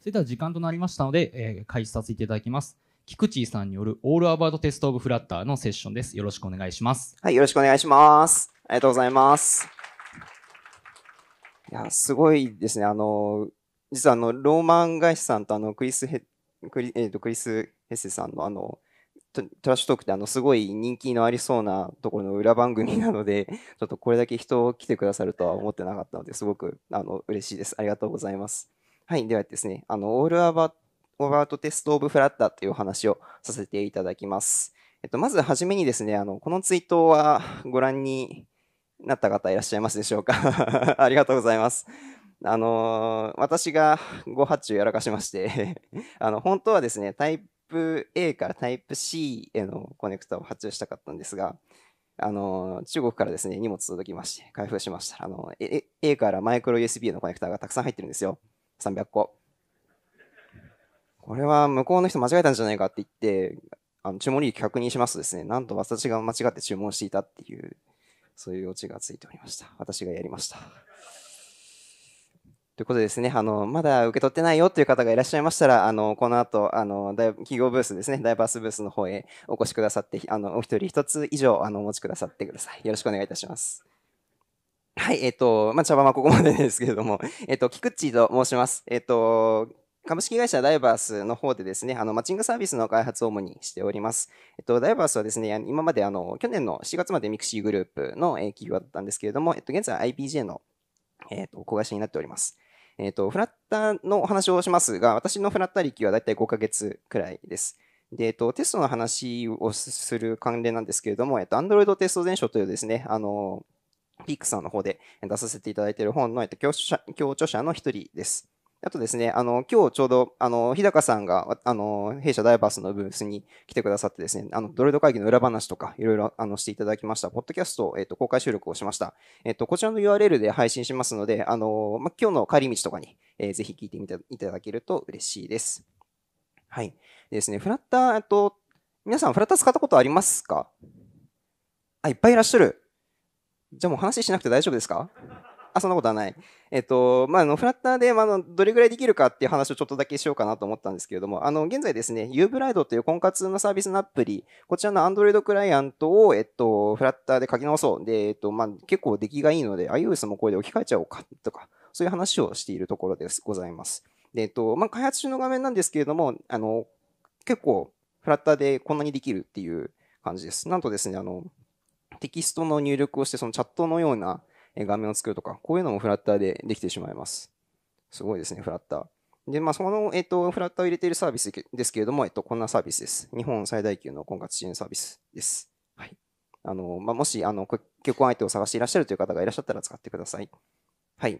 それでは時間となりましたので、えー、開始させていただきます。菊池さんによるオールアバウトテストオブフラッターのセッションです。よろしくお願いします。はい、よろしくお願いします。ありがとうございます。いや、すごいですね。あの、実はあの、ローマンガイシさんとあの、クリスヘ、クリ、えっ、ー、と、クリスヘセさんのあの、トラッシュトークってあのすごい人気のありそうなところの裏番組なので、ちょっとこれだけ人来てくださるとは思ってなかったので、すごくあの嬉しいです。ありがとうございます。はい、ではですね、あの、オールアバーオーバートテストオブフラッターというお話をさせていただきます。えっと、まずはじめにですね、あの、このツイートはご覧になった方いらっしゃいますでしょうか ありがとうございます。あのー、私がご発注やらかしまして あの、本当はですね、タイプ A からタイプ C へのコネクタを発注したかったんですが、あのー、中国からですね、荷物届きまして、開封しましたあの、A, A からマイクロ USB のコネクタがたくさん入ってるんですよ。300個。これは向こうの人間違えたんじゃないかって言って、あの注文履歴確認しますとですね、なんと私が間違って注文していたっていう、そういうオチがついておりました。私がやりました。ということでですね、あの、まだ受け取ってないよという方がいらっしゃいましたら、あの、この後、あの、企業ブースですね、ダイバースブースの方へお越しくださって、あの、お一人一つ以上、あの、お持ちくださってください。よろしくお願いいたします。はい、えっ、ー、と、まあ、茶番はここまでですけれども、えっ、ー、と、菊池と申します。えっ、ー、と、株式会社ダイバースの方でですね、あの、マッチングサービスの開発を主にしております。えっと、ダイバースはですね、今まであの、去年の7月までミクシーグループの、え企業だったんですけれども、えっと、現在 IPJ の、えっと、小会社になっております。えっと、フラッターのお話をしますが、私のフラッター歴はだいたい5ヶ月くらいです。で、えっと、テストの話をする関連なんですけれども、えっと、Android テスト全書というですね、あの、ピークさんの方で出させていただいている本の、えっと、教著者の一人です。あとですね、あの、今日ちょうど、あの、日高さんが、あの、弊社ダイバースのブースに来てくださってですね、あの、ドロイド会議の裏話とか、いろいろ、あの、していただきました、ポッドキャストえっ、と、公開収録をしました。えっ、と、こちらの URL で配信しますので、あの、ま、今日の帰り道とかに、えー、ぜひ聞いてみていただけると嬉しいです。はい。ですね、フラッター、えっと、皆さん、フラッター使ったことありますかあ、いっぱいいらっしゃる。じゃあもう話しなくて大丈夫ですかあ、そんなことはない。えっと、まあ、あの、フラッターで、まあ、の、どれぐらいできるかっていう話をちょっとだけしようかなと思ったんですけれども、あの、現在ですね、Ubride という婚活のサービスのアプリ、こちらの Android クライアントを、えっと、フラッターで書き直そう。で、えっと、まあ、結構出来がいいので、iOS もこれで置き換えちゃおうか、とか、そういう話をしているところです、ございます。で、えっと、まあ、開発中の画面なんですけれども、あの、結構、フラッターでこんなにできるっていう感じです。なんとですね、あの、テキストの入力をして、そのチャットのような画面を作るとか、こういうのもフラッターでできてしまいます。すごいですね、フラッター。で、まあ、その、えっ、と、フラッターを入れているサービスですけれども、えっ、と、こんなサービスです。日本最大級の婚活支援サービスです。はい。あの、まあ、もし、あの、結婚相手を探していらっしゃるという方がいらっしゃったら使ってください。はい。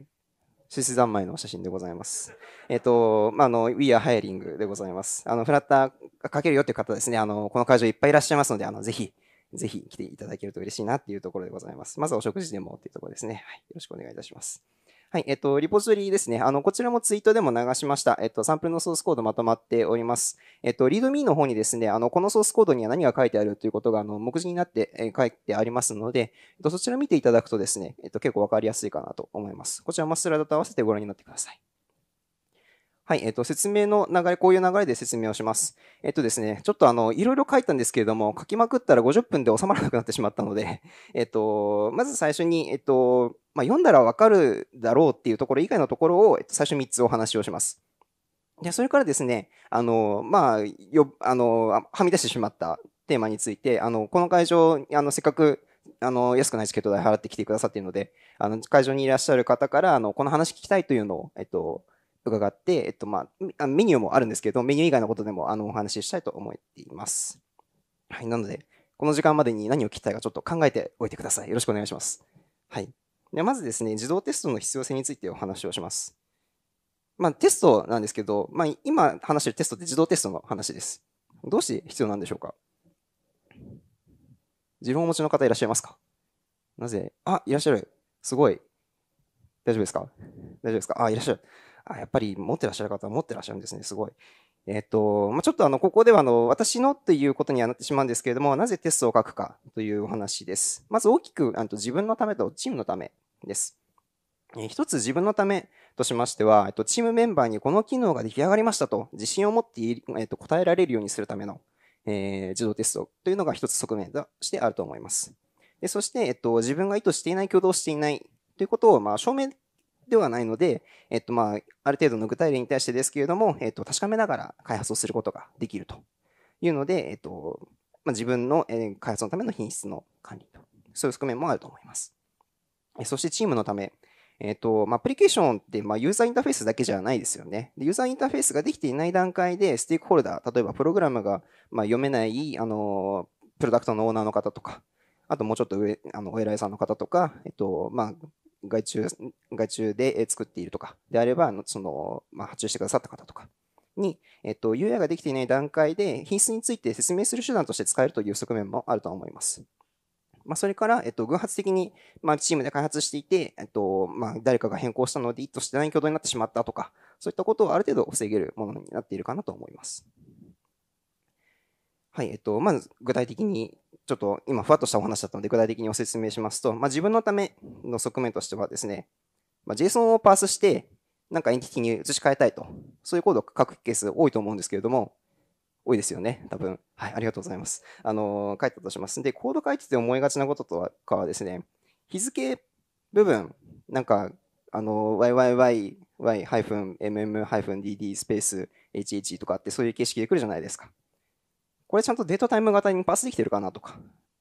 出世三昧の写真でございます。えっ、ー、と、まあ、あの、We are hiring でございます。あの、フラッターかけるよっていう方ですね、あの、この会場いっぱいいらっしゃいますので、あの、ぜひ、ぜひ来ていただけると嬉しいなっていうところでございます。まずお食事でもっていうところですね。はい、よろしくお願いいたします。はい、えっと、リポジトリですね。あの、こちらもツイートでも流しました。えっと、サンプルのソースコードまとまっております。えっと、readme の方にですね、あの、このソースコードには何が書いてあるということが、あの、目次になって書いてありますので、えっと、そちら見ていただくとですね、えっと、結構わかりやすいかなと思います。こちらマスラだと合わせてご覧になってください。はい、えっ、ー、と、説明の流れ、こういう流れで説明をします。えっ、ー、とですね、ちょっとあの、いろいろ書いたんですけれども、書きまくったら50分で収まらなくなってしまったので、えっ、ー、と、まず最初に、えっと、まあ、読んだらわかるだろうっていうところ以外のところを、えっと、最初3つお話をします。で、それからですね、あの、まあ、よ、あの、はみ出してしまったテーマについて、あの、この会場、あの、せっかく、あの、安くないチケット代払ってきてくださっているので、あの、会場にいらっしゃる方から、あの、この話聞きたいというのを、えっと、伺って、えっとまあ、メニューもあるんですけど、メニュー以外のことでもあのお話ししたいと思っています。はい、なので、この時間までに何を聞きたいかちょっと考えておいてください。よろしくお願いします。はい。でまずですね、自動テストの必要性についてお話をします。まあ、テストなんですけど、まあ、今話してるテストって自動テストの話です。どうして必要なんでしょうか自分をお持ちの方いらっしゃいますかなぜあ、いらっしゃる。すごい。大丈夫ですか大丈夫ですかあ、いらっしゃる。あ、やっぱり持ってらっしゃる方は持ってらっしゃるんですね、すごい。えっ、と、まあ、ちょっとあの、ここではあの、私のということにはなってしまうんですけれども、なぜテストを書くかというお話です。まず大きく、あの自分のためとチームのためです。えー、一つ自分のためとしましては、えっと、チームメンバーにこの機能が出来上がりましたと、自信を持って、えっと、答えられるようにするための、えー、自動テストというのが一つ側面としてあると思います。でそして、えっと、自分が意図していない挙動していないということを、まあ、証明ではないので、えっとまあ、ある程度の具体例に対してですけれども、えっと、確かめながら開発をすることができるというので、えっとまあ、自分の開発のための品質の管理と、そういう側面もあると思います。そしてチームのため、えっ、と、まあ、アプリケーションって、まあ、ユーザーインターフェースだけじゃないですよね。でユーザーインターフェースができていない段階で、ステークホルダー、例えばプログラムが、まあ、読めない、あの、プロダクトのオーナーの方とか、あともうちょっと上、あの、お偉いさんの方とか、えっと、まあ、外注、外注で作っているとかであれば、その、まあ、発注してくださった方とかに、えっと、UI ができていない段階で品質について説明する手段として使えるという側面もあると思います。まあ、それから、えっと、偶発的に、まあ、チームで開発していて、えっと、まあ、誰かが変更したので、意図してない挙動になってしまったとか、そういったことをある程度防げるものになっているかなと思います。はい、えっと、まず具体的にちょっと今ふわっとしたお話だったので具体的にご説明しますと、まあ、自分のための側面としてはですね、まあ、JSON をパースして、なんかエンティティに移し替えたいと、そういうコードを書くケース多いと思うんですけれども、多いですよね、多分。はい、ありがとうございます。あのー、書いたとします。で、コード書いてて思いがちなこととかはですね、日付部分、なんか、あのー、yyy-mm-dd スペース hh とかってそういう形式で来るじゃないですか。これちゃんとデートタイム型にパスできてるかなとか、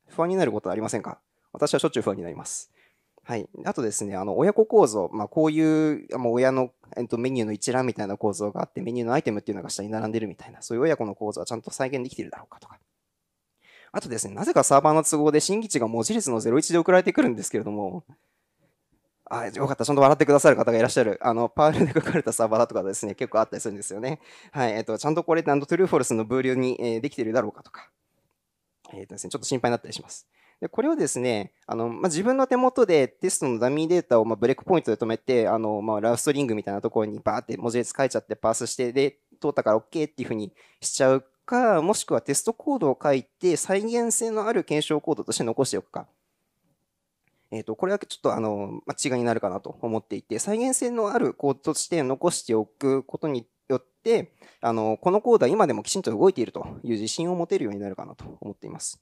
不安になることはありませんか私はしょっちゅう不安になります。はい。あとですね、あの、親子構造。まあ、こういう、もう親の、えっと、メニューの一覧みたいな構造があって、メニューのアイテムっていうのが下に並んでるみたいな、そういう親子の構造はちゃんと再現できてるだろうかとか。あとですね、なぜかサーバーの都合で新基地が文字列の01で送られてくるんですけれども、あ、よかった。ちゃんと笑ってくださる方がいらっしゃる。あの、パールで書かれたサーバーだとかですね、結構あったりするんですよね。はい。えっ、ー、と、ちゃんとこれ、あの、トゥルーフォルスの分ーに、えー、できてるだろうかとか、えっ、ー、とですね、ちょっと心配になったりします。で、これをですね、あの、まあ、自分の手元でテストのダミーデータを、まあ、ブレックポイントで止めて、あの、まあ、ラフストリングみたいなところにバーって文字列書いちゃってパースして、で、通ったから OK っていうふうにしちゃうか、もしくはテストコードを書いて再現性のある検証コードとして残しておくか。えっ、ー、と、これはちょっとあの、ま違いになるかなと思っていて、再現性のあるコードとして残しておくことによって、あの、このコードは今でもきちんと動いているという自信を持てるようになるかなと思っています。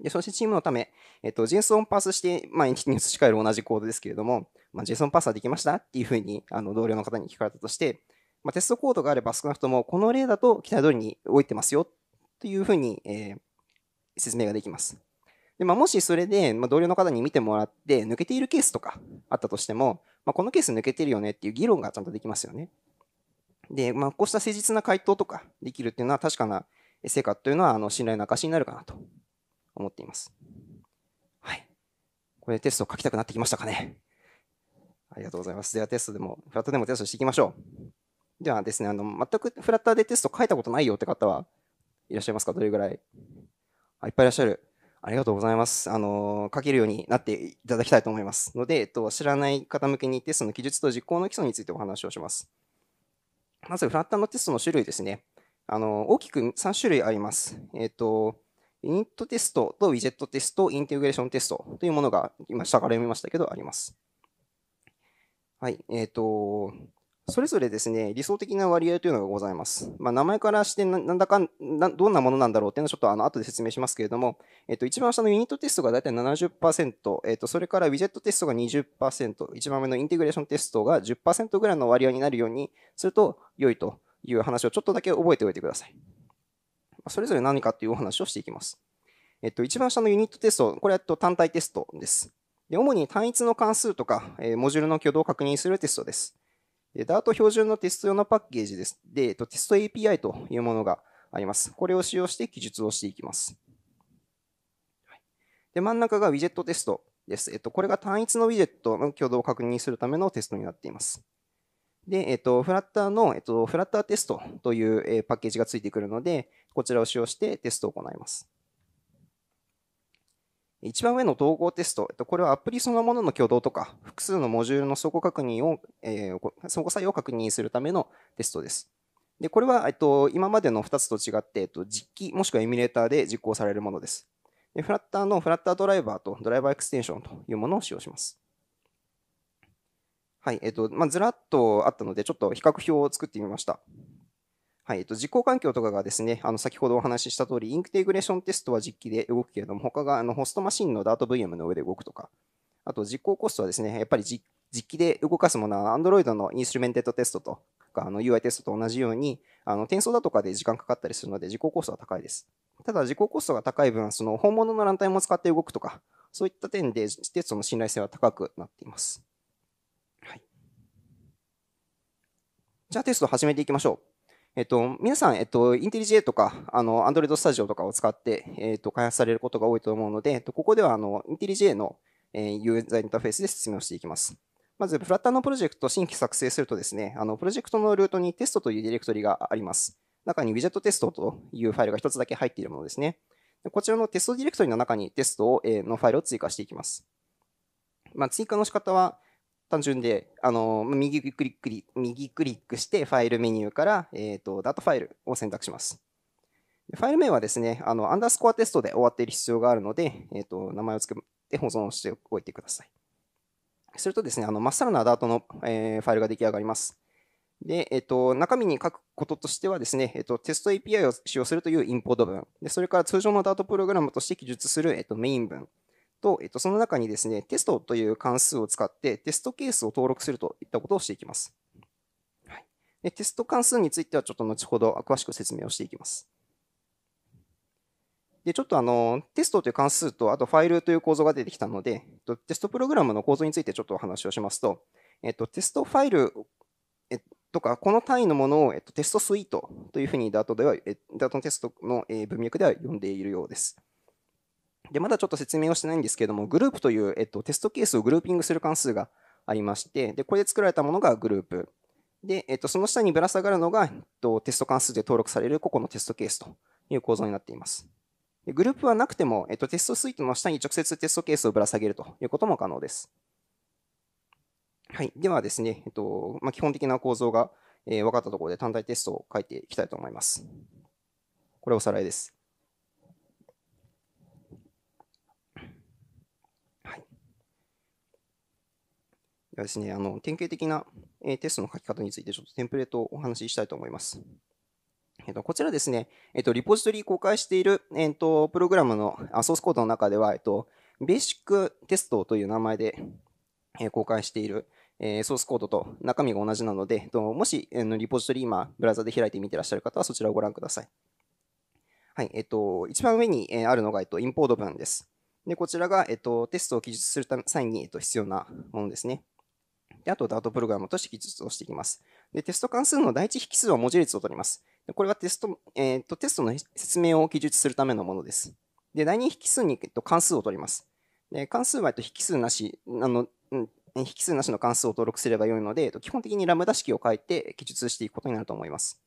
で、そしてチームのため、えっ、ー、と、ェイソンパスして、まあ、エンティティに移し替える同じコードですけれども、まあ、ェイソンパスはできましたっていうふうに、あの、同僚の方に聞かれたとして、まあ、テストコードがあれば少なくとも、この例だと期待通りに動いてますよ、というふうに、えー、説明ができます。で、まあ、もしそれで、まあ、同僚の方に見てもらって、抜けているケースとかあったとしても、まあ、このケース抜けてるよねっていう議論がちゃんとできますよね。で、まあ、こうした誠実な回答とかできるっていうのは確かな成果というのは、あの、信頼の証になるかなと思っています。はい。これテスト書きたくなってきましたかね。ありがとうございます。ではテストでも、フラットでもテストしていきましょう。ではですね、あの、全くフラッターでテスト書いたことないよって方はいらっしゃいますかどれぐらいあいっぱいいらっしゃる。ありがとうございます。あの、書けるようになっていただきたいと思いますので、えっと、知らない方向けにテストの記述と実行の基礎についてお話をします。まず、フラッターのテストの種類ですね。あの、大きく3種類あります。えっと、ユニットテストとウィジェットテスト、インテグレーションテストというものが今下から読みましたけどあります。はい。えっ、と、それぞれですね、理想的な割合というのがございます。まあ、名前からしてなんだかんどんなものなんだろうっていうのはちょっとあの後で説明しますけれども、えっと、一番下のユニットテストがだいたい70%、えっと、それからウィジェットテストが20%、一番上のインテグレーションテストが10%ぐらいの割合になるようにすると良いという話をちょっとだけ覚えておいてください。それぞれ何かというお話をしていきます。えっと、一番下のユニットテスト、これは単体テストです。で主に単一の関数とか、えー、モジュールの挙動を確認するテストです。で、Dart 標準のテスト用のパッケージです。で、テスト API というものがあります。これを使用して記述をしていきます。で、真ん中がウィジェットテストです。えっと、これが単一のウィジェットの挙動を確認するためのテストになっています。で、えっと、フラッターの、えっと、フラッターテストという、えパッケージがついてくるので、こちらを使用してテストを行います。一番上の統合テスト、これはアプリそのものの挙動とか、複数のモジュールの相互確認を、えー、相互作用を確認するためのテストです。で、これは、えっと、今までの2つと違って、えっと、実機、もしくはエミュレーターで実行されるものです。で、フラッターのフラッタードライバーとドライバーエクステンションというものを使用します。はい、えっと、まあ、ずらっとあったので、ちょっと比較表を作ってみました。はい、えっと、実行環境とかがですね、あの、先ほどお話しした通り、インクテグレーションテストは実機で動くけれども、他があのホストマシンの Dart VM の上で動くとか、あと実行コストはですね、やっぱり実機で動かすものは Android のインストゥルメンテッドテストとか、あの UI テストと同じように、あの、転送だとかで時間かかったりするので、実行コストは高いです。ただ、実行コストが高い分、その本物のランタイムを使って動くとか、そういった点でテストの信頼性は高くなっています。はい。じゃあテスト始めていきましょう。えっと、皆さん、えっと、インテリジェとか、あの、Android Studio とかを使って、えっと、開発されることが多いと思うので、えっと、ここでは、あの、インテリジェの、えー、ユーザーインターフェースで説明をしていきます。まず、Flutter のプロジェクトを新規作成するとですね、あの、プロジェクトのルートにテストというディレクトリがあります。中にウィジェットテストというファイルが1つだけ入っているものですね。こちらのテストディレクトリの中にテストのファイルを追加していきます。まあ、追加の仕方は、単純で、あの右クリックリ、右クリックして、ファイルメニューから、えっ、ー、と、ダートファイルを選択します。ファイル名はですね、あの、アンダースコアテストで終わっている必要があるので、えっ、ー、と、名前を付けて保存しておいてください。するとですね、あの、まっさらなダートの、えー、ファイルが出来上がります。で、えっ、ー、と、中身に書くこととしてはですね、えっと、テスト API を使用するというインポート文。で、それから通常のダートプログラムとして記述する、えっと、メイン文。と、えっと、その中にですね、テストという関数を使ってテストケースを登録するといったことをしていきます。はい、でテスト関数についてはちょっと後ほど詳しく説明をしていきます。で、ちょっとあの、テストという関数と、あとファイルという構造が出てきたので、テストプログラムの構造についてちょっとお話をしますと、えっと、テストファイルとか、この単位のものを、えっと、テストスイートというふうに Dart では、Dart のテストの文脈では呼んでいるようです。で、まだちょっと説明をしてないんですけれども、グループという、えっと、テストケースをグルーピングする関数がありまして、で、これで作られたものがグループ。で、えっと、その下にぶら下がるのが、えっと、テスト関数で登録される個々のテストケースという構造になっています。でグループはなくても、えっと、テストスイートの下に直接テストケースをぶら下げるということも可能です。はい。ではですね、えっと、まあ、基本的な構造が、えー、分かったところで単体テストを書いていきたいと思います。これおさらいです。ですね、あの典型的な、えテストの書き方についてちょっとテンプレートをお話ししたいと思います。えっと、こちらですね、えっと、リポジトリ公開している、えっと、プログラムのあソースコードの中では、えっと、ベーシックテストという名前で、え公開している、えソースコードと中身が同じなので、えっと、もし、えー、リポジトリ今、ブラウザで開いてみてらっしゃる方はそちらをご覧ください。はい、えっと、一番上に、えあるのが、えっと、インポート文です。で、こちらが、えっと、テストを記述する際に、えっと、必要なものですね。で、あとダートプログラムとして記述をしていきます。で、テスト関数の第一引数は文字列を取ります。でこれはテスト、えっ、ー、と、テストの説明を記述するためのものです。で、第二引数に、えっと、関数を取ります。で、関数は、えっと、引数なし、あの、引数なしの関数を登録すればよいので、えっと、基本的にラムダ式を変えて記述していくことになると思います。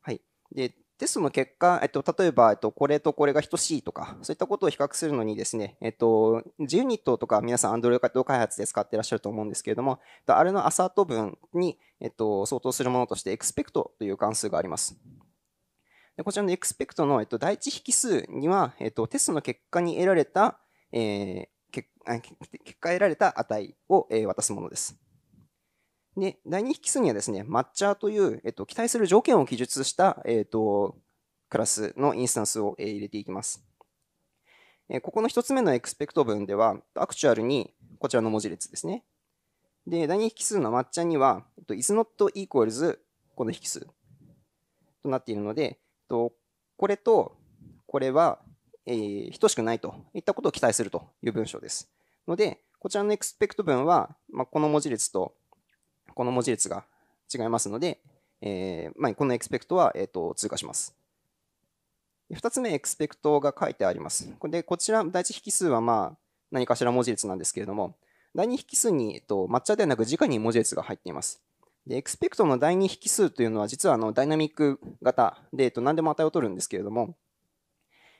はい。で、テストの結果、えっと、例えば、えっと、これとこれが等しいとか、そういったことを比較するのにですね、えっと、ジュニットとか皆さん Android 開発で使ってらっしゃると思うんですけれども、あれのアサート文に、えっと、相当するものとして expect という関数があります。でこちらの expect の、えっと、第一引数には、えっと、テストの結果に得られた、えー、結果得られた値を、えー、渡すものです。で、第2引数にはですね、マッチャーという、えっと、期待する条件を記述した、えっと、クラスのインスタンスを入れていきます。ここの1つ目のエクスペクト文では、アクチュアルにこちらの文字列ですね。で、第2引数の抹茶には、is not equals この引数となっているので、これとこれは、えー、等しくないといったことを期待するという文章です。ので、こちらのエクスペクト文は、まあ、この文字列とこの文字列が違いますので、えーまあ、このエクスペクトは、えーと、通過します。2つ目、エクスペクトが書いてあります。で、こちら、第1引数はまあ何かしら文字列なんですけれども、第2引数に、えっと、抹茶ではなく直に文字列が入っています。で、エクスペクトの第2引数というのは、実はあのダイナミック型で、えと、何でも値を取るんですけれども、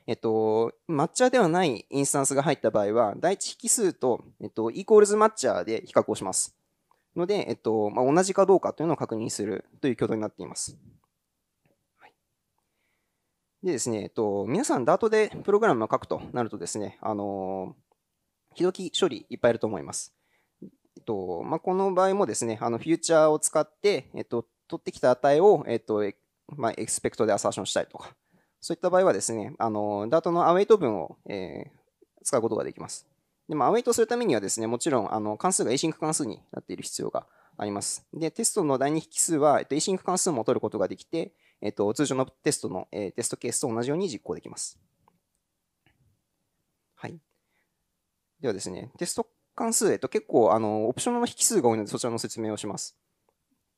えっと、抹茶ではないインスタンスが入った場合は、第1引数と、えっと、イコールズ抹茶で比較をします。ので、えっとまあ、同じかどうかというのを確認するという挙動になっています。でですね、えっと、皆さん Dart でプログラムを書くとなるとですね、あの、ひどき処理いっぱいあると思います。えっと、まあ、この場合もですね、あの、フューチャーを使って、えっと、取ってきた値を、えっと、まあ、エクスペクトでアサーションしたりとか、そういった場合はですね、あの、Dart のアウェイト文を、えー、使うことができます。で、まあ、アウェイトするためにはですね、もちろん、あの、関数が async 関数になっている必要があります。で、テストの第2引数は、えっと、async 関数も取ることができて、えっと、通常のテストの、えー、テストケースと同じように実行できます。はい。ではですね、テスト関数、えっと、結構、あの、オプションの引数が多いので、そちらの説明をします。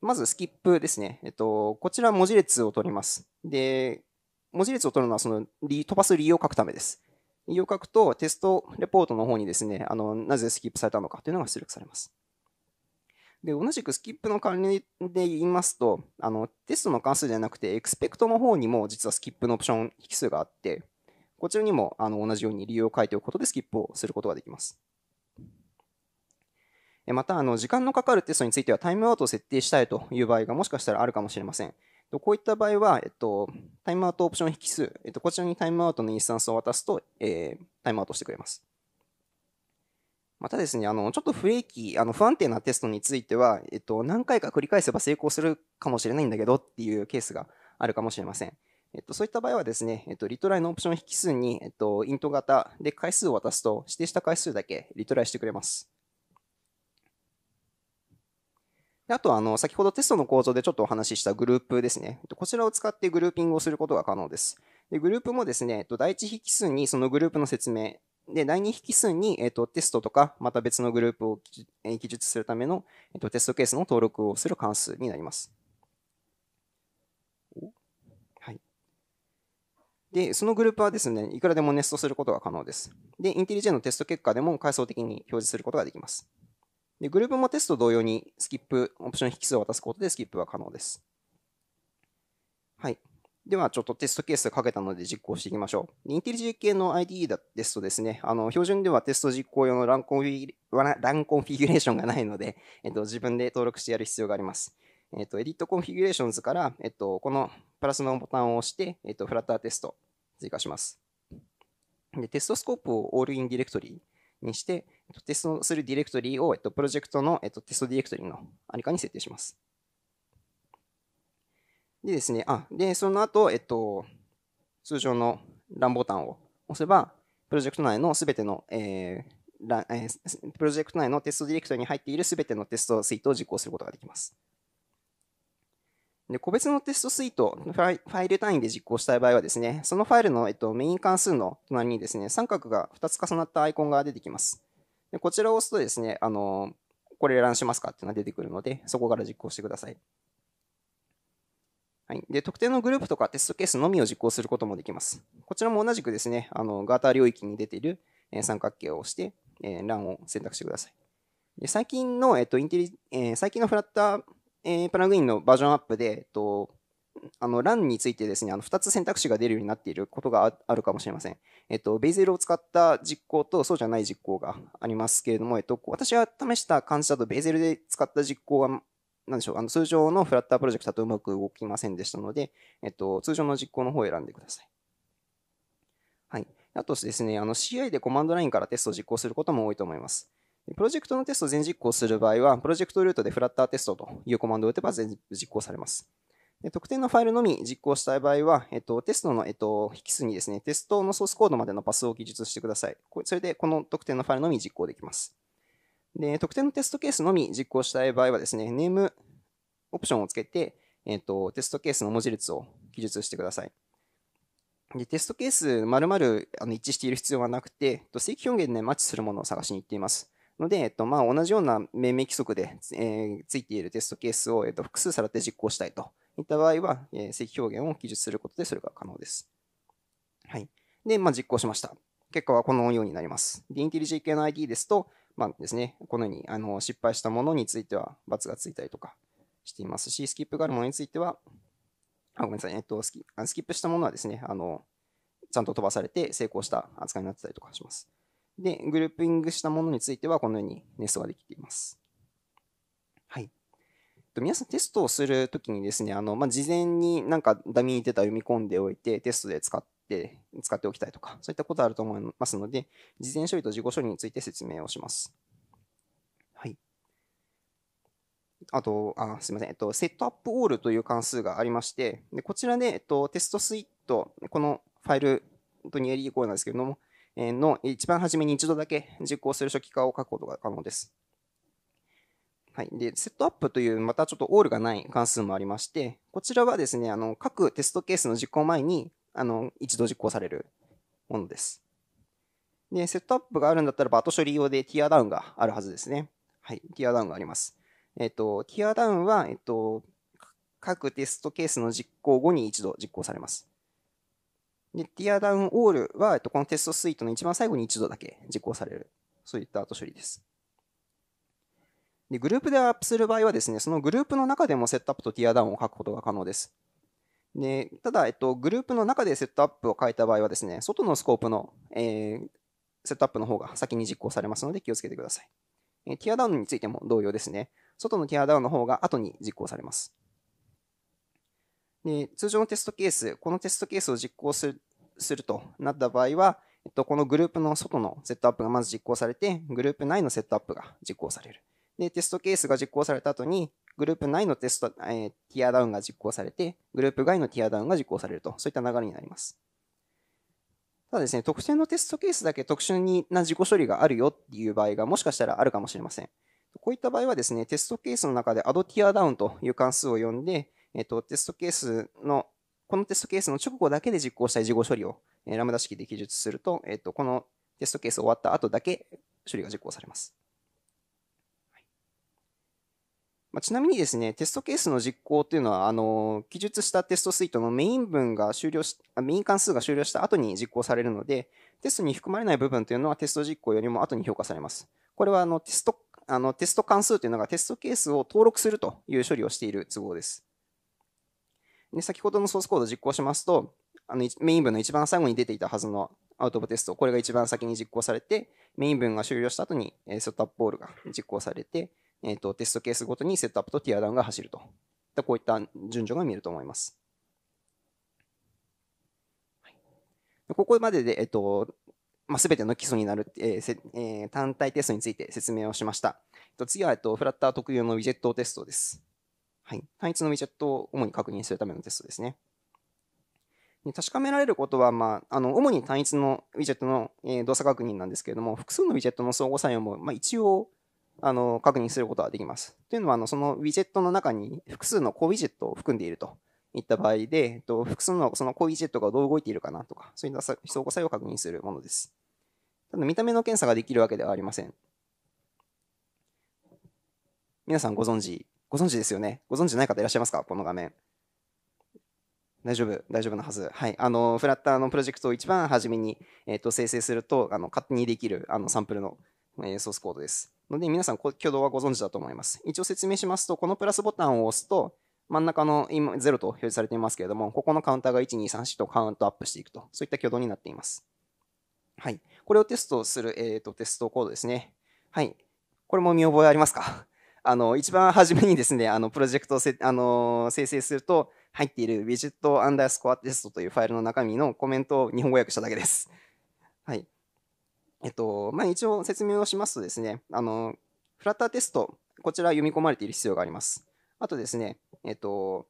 まず、スキップですね。えっと、こちら文字列を取ります。で、文字列を取るのは、その、飛ばす理由を書くためです。内を書くと、テストレポートの方にですね、あの、なぜスキップされたのかというのが出力されます。で、同じくスキップの管理で言いますと、あの、テストの関数ではなくて、エクスペクトの方にも実はスキップのオプション引数があって、こちらにもあの同じように理由を書いておくことでスキップをすることができます。また、あの、時間のかかるテストについてはタイムアウトを設定したいという場合がもしかしたらあるかもしれません。こういった場合は、えっと、タイムアウトオプション引数、えっと、こちらにタイムアウトのインスタンスを渡すと、えー、タイムアウトしてくれます。またですね、あの、ちょっと不利益、あの、不安定なテストについては、えっと、何回か繰り返せば成功するかもしれないんだけどっていうケースがあるかもしれません。えっと、そういった場合はですね、えっと、リトライのオプション引数に、えっと、イント型で回数を渡すと、指定した回数だけリトライしてくれます。であとは、あの、先ほどテストの構造でちょっとお話ししたグループですね。こちらを使ってグルーピングをすることが可能です。でグループもですね、第1引数にそのグループの説明、で、第2引数に、えっとテストとか、また別のグループを記述するための、えっとテストケースの登録をする関数になります。はい。で、そのグループはですね、いくらでもネストすることが可能です。で、IntelliJ のテスト結果でも階層的に表示することができます。で、グループもテスト同様にスキップ、オプション引数を渡すことでスキップは可能です。はい。では、ちょっとテストケースをかけたので実行していきましょう。インテリジェ系の IDE だですとですね、あの、標準ではテスト実行用のランコンフィランコンフィギュレーションがないので、えっと、自分で登録してやる必要があります。えっと、エディットコンフィギュレーションズから、えっと、このプラスのボタンを押して、えっと、フラッターテスト追加します。で、テストスコープをオールインディレクトリー。にして、テストするディレクトリを、えっと、プロジェクトの、えっと、テストディレクトリのありかに設定します。でですね、あ、で、その後、えっと、通常の LAN ボタンを押せば、プロジェクト内のすべての、えー、プロジェクト内のテストディレクトリに入っているすべてのテストスイートを実行することができます。で個別のテストスイートファイル単位で実行したい場合はですね、そのファイルの、えっと、メイン関数の隣にですね、三角が2つ重なったアイコンが出てきます。でこちらを押すとですね、あのこれンしますかっていうのが出てくるので、そこから実行してください。はい、で特定のグループとかテストケースのみを実行することもできます。こちらも同じくですね、あのガーター領域に出ている三角形を押して、えー、欄を選択してください。で最近の、えっとインテリえー、最近のフラッターえー、プラグインのバージョンアップで、えっと、あの、LAN についてですね、あの、2つ選択肢が出るようになっていることがあるかもしれません。えっと、ベイゼルを使った実行と、そうじゃない実行がありますけれども、えっと、私が試した感じだと、ベイゼルで使った実行は、なんでしょう、あの、通常のフラッタープロジェクトとうまく動きませんでしたので、えっと、通常の実行の方を選んでください。はい。あとですね、あの、CI でコマンドラインからテストを実行することも多いと思います。プロジェクトのテストを全実行する場合は、プロジェクトルートでフラッターテストというコマンドを打てば全実行されます。で特定のファイルのみ実行したい場合は、えっと、テストの、えっと、引数にですね、テストのソースコードまでのパスを記述してください。それで、この特定のファイルのみ実行できます。で、特定のテストケースのみ実行したい場合はですね、ネームオプションをつけて、えっと、テストケースの文字列を記述してください。でテストケース、まるまる一致している必要はなくて、正規表現でマッチするものを探しに行っています。ので、えっとまあ、同じような命名規則で、えー、ついているテストケースを、えっと、複数さらって実行したいといった場合は、えー、正規表現を記述することでそれが可能です。はい。で、まあ、実行しました。結果はこのようになります。で、イン l リ JK の ID ですと、まあですね、このようにあの失敗したものについては×がついたりとかしていますし、スキップがあるものについては、あごめんなさい、えっと、スキスキップしたものはですね、あのちゃんと飛ばされて成功した扱いになってたりとかします。で、グルーピングしたものについてはこのようにネストができています。はい。皆さんテストをするときにですね、あの、まあ、事前になんかダミーデータ読み込んでおいて、テストで使って、使っておきたいとか、そういったことあると思いますので、事前処理と事後処理について説明をします。はい。あと、あすみません、えっと、セットアップオールという関数がありまして、でこちらで、えっと、テストスイート、このファイルとニエリーコールなんですけれども、の一番初めに一度だけ実行する初期化を書くことが可能です。はい。で、セットアップという、またちょっとオールがない関数もありまして、こちらはですね、あの、各テストケースの実行前に、あの、一度実行されるものです。で、セットアップがあるんだったらバト処理用でティアダウンがあるはずですね。はい。ティアダウンがあります。えっと、ティアダウンは、えっと、各テストケースの実行後に一度実行されます。で、ティアダウンオールは、えっと、このテストスイートの一番最後に一度だけ実行される。そういった後処理です。で、グループでアップする場合はですね、そのグループの中でもセットアップとティアダウンを書くことが可能です。で、ただ、えっと、グループの中でセットアップを変えた場合はですね、外のスコープの、えー、セットアップの方が先に実行されますので気をつけてください。えティアダウンについても同様ですね。外のティアダウンの方が後に実行されます。で通常のテストケース、このテストケースを実行するするとなった場合は、えっと、このグループの外のセットアップがまず実行されて、グループ内のセットアップが実行される。で、テストケースが実行された後に、グループ内のテスト、えー、ティアダウンが実行されて、グループ外のティアダウンが実行されると、そういった流れになります。ただですね、特定のテストケースだけ特殊な自己処理があるよっていう場合がもしかしたらあるかもしれません。こういった場合はですね、テストケースの中で add ティアダウンという関数を呼んで、えっ、ー、と、テストケースの、このテストケースの直後だけで実行したい事後処理を、えー、ラムダ式で記述すると、えっ、ー、と、このテストケース終わった後だけ処理が実行されます。まあ、ちなみにですね、テストケースの実行というのは、あの、記述したテストスイートのメイン文が終了し、メイン関数が終了した後に実行されるので、テストに含まれない部分というのはテスト実行よりも後に評価されます。これはあのテスト、あのテスト関数というのがテストケースを登録するという処理をしている都合です。で先ほどのソースコードを実行しますと、あのメイン文の一番最後に出ていたはずのアウトオブテスト、これが一番先に実行されて、メイン文が終了した後に、えー、セットアップボールが実行されて、えーと、テストケースごとにセットアップとティアダウンが走ると。こういった順序が見えると思います。ここまでで、えっと、まあ、全ての基礎になる、えーえー、単体テストについて説明をしました。えと、次は、えっと、フラッター特有のウィジェットテストです。はい、単一のウィジェットを主に確認するためのテストですね。で確かめられることは、まあ、あの主に単一のウィジェットの、え動作確認なんですけれども、複数のウィジェットの相互作用も、まあ、一応あの確認することはできます。というのはあの、そのウィジェットの中に複数のコウィジェットを含んでいるといった場合で、えっと、複数のそのコウィジェットがどう動いているかなとか、そういった相互作用を確認するものです。ただ、見た目の検査ができるわけではありません。皆さんご存知ご存知ですよねご存知ない方いらっしゃいますかこの画面。大丈夫、大丈夫なはず。はい。あの、フラッターのプロジェクトを一番初めに、えっ、ー、と、生成すると、あの、勝手にできる、あの、サンプルの、えー、ソースコードです。ので、皆さん、挙動はご存知だと思います。一応説明しますと、このプラスボタンを押すと、真ん中の今0と表示されていますけれども、ここのカウンターが1、2、3、4とカウントアップしていくと、そういった挙動になっています。はい。これをテストする、えっ、ー、と、テストコードですね。はい。これも見覚えありますかあの一番初めにですねあのプロジェクトをせあの生成すると入っている widget アンダースコアテストというファイルの中身のコメントを日本語訳しただけです。はい。えっと、まあ、一応説明をしますとですね、あの、フラッターテスト、こちら読み込まれている必要があります。あとですね、えっと、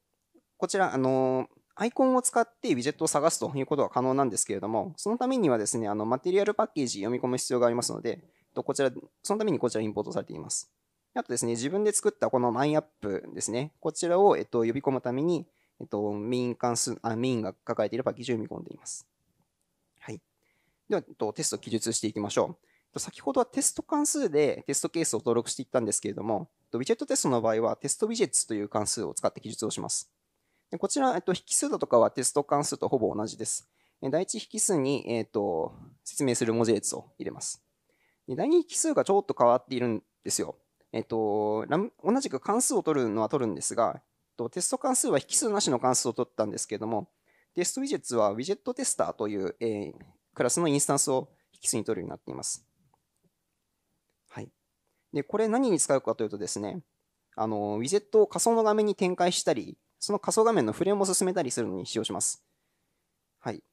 こちら、あの、アイコンを使ってウィジェットを探すということが可能なんですけれども、そのためにはですね、あの、マテリアルパッケージ読み込む必要がありますので、こちら、そのためにこちらインポートされています。あとですね、自分で作ったこのマイアップですね、こちらを、えっと、呼び込むために、えっと、ン関数あンが抱えているパッケージを読み込んでいます。はい。では、えっと、テストを記述していきましょう。先ほどはテスト関数でテストケースを登録していったんですけれども、ウィジェットテストの場合はテストウィジェッツという関数を使って記述をします。でこちら、えっと、引数だとかはテスト関数とほぼ同じです。第1引数に、えっと、説明する文字列を入れます。第2引数がちょっと変わっているんですよ。えっと、同じく関数を取るのは取るんですが、テスト関数は引数なしの関数を取ったんですけれども、テストウィジェッツはウィジェットテスターという、えー、クラスのインスタンスを引数に取るようになっています。はい。で、これ何に使うかというとですね、あの、ウィジェットを仮想の画面に展開したり、その仮想画面のフレームを進めたりするのに使用します。はい。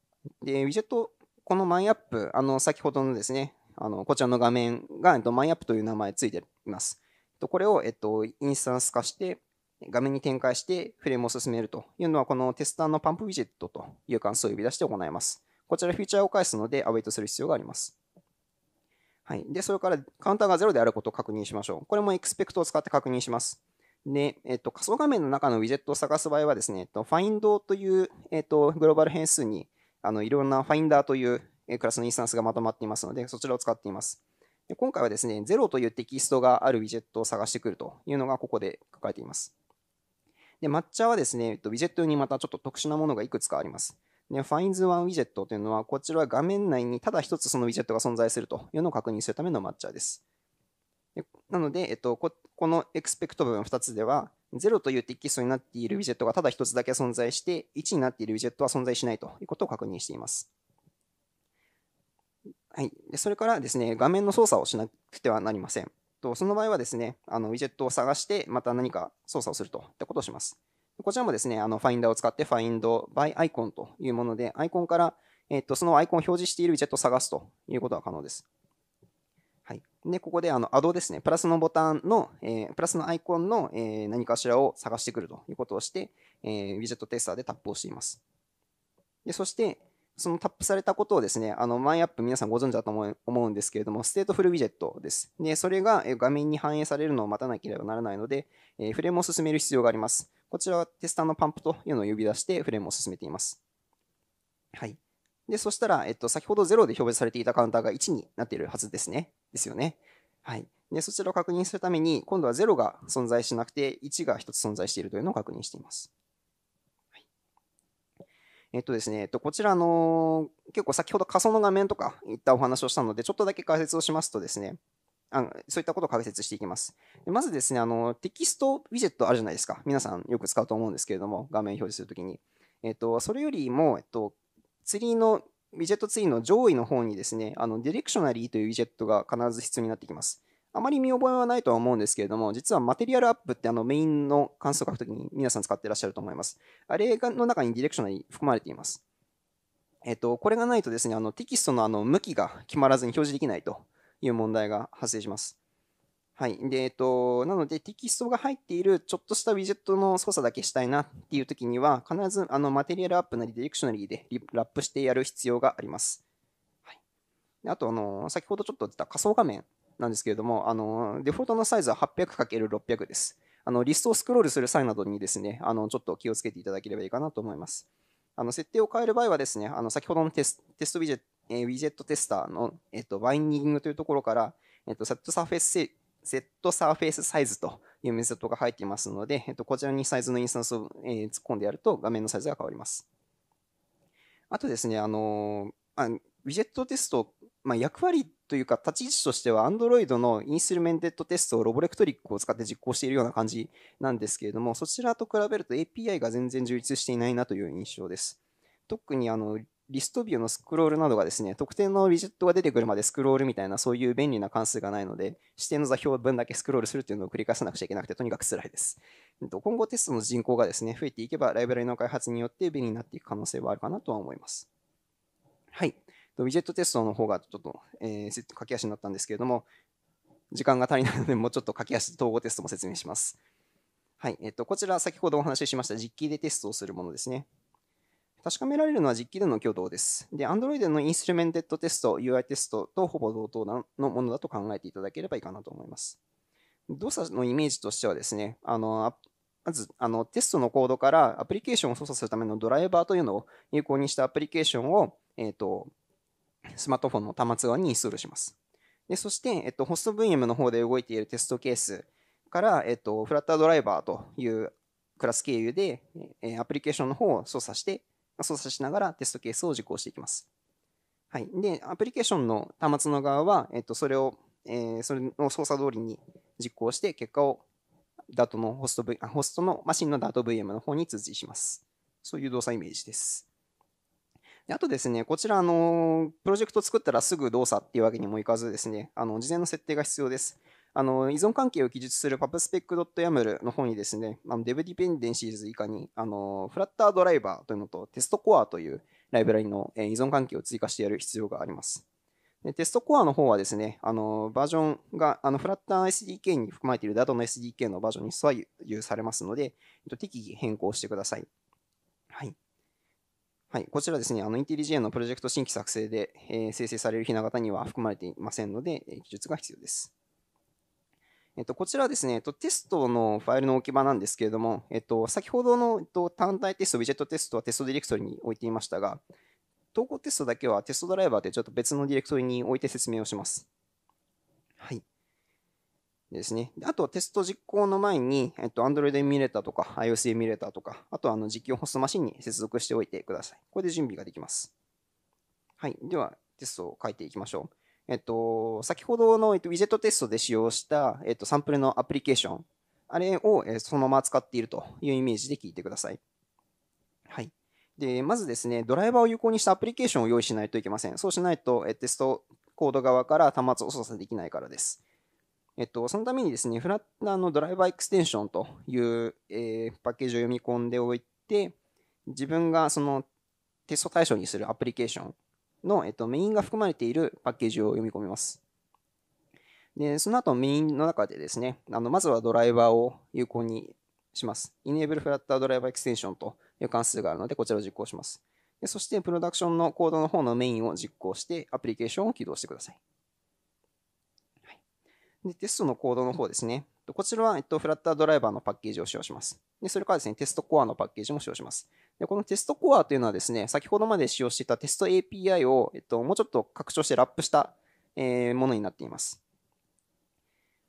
で、ウィジェット、このマイアップ、あの、先ほどのですね、あの、こちらの画面が、マイアップという名前ついています。これを、えっと、インスタンス化して、画面に展開してフレームを進めるというのは、このテスターのパンプウィジェットという関数を呼び出して行います。こちらフィーチャーを返すので、アウェイトする必要があります。はい。で、それからカウンターが0であることを確認しましょう。これも expect を使って確認します。で、えっと、仮想画面の中のウィジェットを探す場合はですね、えっと、find という、えっと、グローバル変数に、あの、いろんな finder というクラスのインスタンスがまとまっていますので、そちらを使っています。今回はですね、0というテキストがあるウィジェットを探してくるというのがここで書かれています。で、抹茶はですね、ウィジェットにまたちょっと特殊なものがいくつかあります。で、Finds One ウィジェットというのは、こちらは画面内にただ一つそのウィジェットが存在するというのを確認するための抹茶です。でなので、えっとこ、このエクスペクト部分2つでは、0というテキストになっているウィジェットがただ1つだけ存在して、1になっているウィジェットは存在しないということを確認しています。はい、でそれからですね、画面の操作をしなくてはなりません。とその場合はですね、あのウィジェットを探して、また何か操作をするとってことをします。こちらもですね、あのファインダーを使ってファインド by アイコンというもので、アイコンから、えっとそのアイコンを表示しているウィジェットを探すということが可能です。はい、でここであのアドですね、プラスのボタンの、えー、プラスのアイコンの、えー、何かしらを探してくるということをして、えー、ウィジェットテスターでタップをしています。でそして、そのタップされたことをですね、あの、マイアップ皆さんご存知だと思うんですけれども、ステートフルウィジェットです。で、それが画面に反映されるのを待たなければならないので、えフレームを進める必要があります。こちらはテスターのパンプというのを呼び出してフレームを進めています。はい。で、そしたら、えっと、先ほど0で表示されていたカウンターが1になっているはずですね。ですよね。はい。で、そちらを確認するために、今度は0が存在しなくて、1が1つ存在しているというのを確認しています。えっとですね、えっと、こちらの、結構先ほど仮想の画面とかいったお話をしたので、ちょっとだけ解説をしますとですね、あのそういったことを解説していきます。でまずですねあの、テキストウィジェットあるじゃないですか。皆さんよく使うと思うんですけれども、画面表示するときに。えっと、それよりも、えっと、ツリーの、ウィジェットツリーの上位の方にですね、あのディレクショナリーというウィジェットが必ず必要になってきます。あまり見覚えはないとは思うんですけれども、実はマテリアルアップってあのメインの関数を書くときに皆さん使ってらっしゃると思います。あれの中にディレクショナリー含まれています。えっと、これがないとですね、あのテキストのあの向きが決まらずに表示できないという問題が発生します。はい。で、えっと、なのでテキストが入っているちょっとしたウィジェットの操作だけしたいなっていうときには、必ずあのマテリアルアップなりディレクショナリーでラップしてやる必要があります。はい、あと、あの、先ほどちょっと出た仮想画面なんですけれども、あのデフォルトのサイズは 800×600 です。あのリストをスクロールする際などにですね、あのちょっと気をつけていただければいいかなと思います。あの設定を変える場合はですね、あの先ほどのテステストウィジェット、えー、ウィジェットテスターの、えっと、バインディングというところから、えっと、セットサーフェスセットサーフェスサイズというメソッドが入っていますので、えっと、こちらにサイズのインスタンスを、えー、突っ込んでやると画面のサイズが変わります。あとですね、あのー、あウィジェットテストまあ、役割というか立ち位置としては Android のインストゥルメンテッドテストをロボレクトリックを使って実行しているような感じなんですけれどもそちらと比べると API が全然充実していないなという印象です特にあのリストビューのスクロールなどがですね特定のウィジェットが出てくるまでスクロールみたいなそういう便利な関数がないので指定の座標分だけスクロールするというのを繰り返さなくちゃいけなくてとにかく辛いです今後テストの人口がですね増えていけばライブラリの開発によって便利になっていく可能性はあるかなとは思いますはいウィジェットテストの方がちょっと、えー、駆け足になったんですけれども、時間が足りないので、もうちょっと駆け足で統合テストも説明します。はい。えっと、こちら、先ほどお話ししました実機でテストをするものですね。確かめられるのは実機での挙動です。で、Android のインストゥルメンテッドテスト、UI テストとほぼ同等のものだと考えていただければいいかなと思います。動作のイメージとしてはですね、あの、まずあのテストのコードからアプリケーションを操作するためのドライバーというのを有効にしたアプリケーションを、えっとスマートフォンの端末側にインストールします。でそして、えっと、ホスト VM の方で動いているテストケースから、えっと、フラッタードライバーというクラス経由で、えアプリケーションの方を操作して、操作しながらテストケースを実行していきます。はい。で、アプリケーションの端末の側は、えっと、それを、えー、それの操作通りに実行して、結果をダートのホスト、v、ホストのマシンのダート VM の方に通知します。そういう動作イメージです。であとですね、こちら、あの、プロジェクト作ったらすぐ動作っていうわけにもいかずですね、あの、事前の設定が必要です。あの依存関係を記述する pubspec.yaml の方にですね、devdependencies 以下にあのフラッタードライバーというのとテストコアというライブラリの依存関係を追加してやる必要があります。でテストコアの方はですね、あのバージョンがあのフラッター SDK に含まれている d a ト t の SDK のバージョンに左右されますので、適宜変更してください。はい、こちらですね、あの、インテリジェのプロジェクト新規作成で、えー、生成されるひな型には含まれていませんので、えー、記述が必要です。えっと、こちらですね、えっと、テストのファイルの置き場なんですけれども、えっと、先ほどの、えっと、単体テスト、ウィジェットテストはテストディレクトリに置いていましたが、投稿テストだけはテストドライバーでちょっと別のディレクトリに置いて説明をします。はい。ですね。あとはテスト実行の前に、えっと、Android エミュレーターとか iOS エミュレーターとか、あとあの実機をホストマシンに接続しておいてください。これで準備ができます。はい。では、テストを書いていきましょう。えっと、先ほどの、えっと、ウィジェットテストで使用した、えっと、サンプルのアプリケーション、あれを、えそのまま使っているというイメージで聞いてください。はい。で、まずですね、ドライバーを有効にしたアプリケーションを用意しないといけません。そうしないと、えテストコード側から端末を操作できないからです。えっと、そのためにですね、フラッターのドライバーエクステンションという、えー、パッケージを読み込んでおいて、自分がそのテスト対象にするアプリケーションの、えっと、メインが含まれているパッケージを読み込みます。で、その後メインの中でですね、あのまずはドライバーを有効にします。Enable Flutter Driver Extension という関数があるので、こちらを実行します。でそして、プロダクションのコードの方のメインを実行して、アプリケーションを起動してください。で、テストのコードの方ですね。こちらは、えっと、フラッタードライバーのパッケージを使用します。で、それからですね、テストコアのパッケージも使用します。で、このテストコアというのはですね、先ほどまで使用していたテスト API を、えっと、もうちょっと拡張してラップした、えー、ものになっています。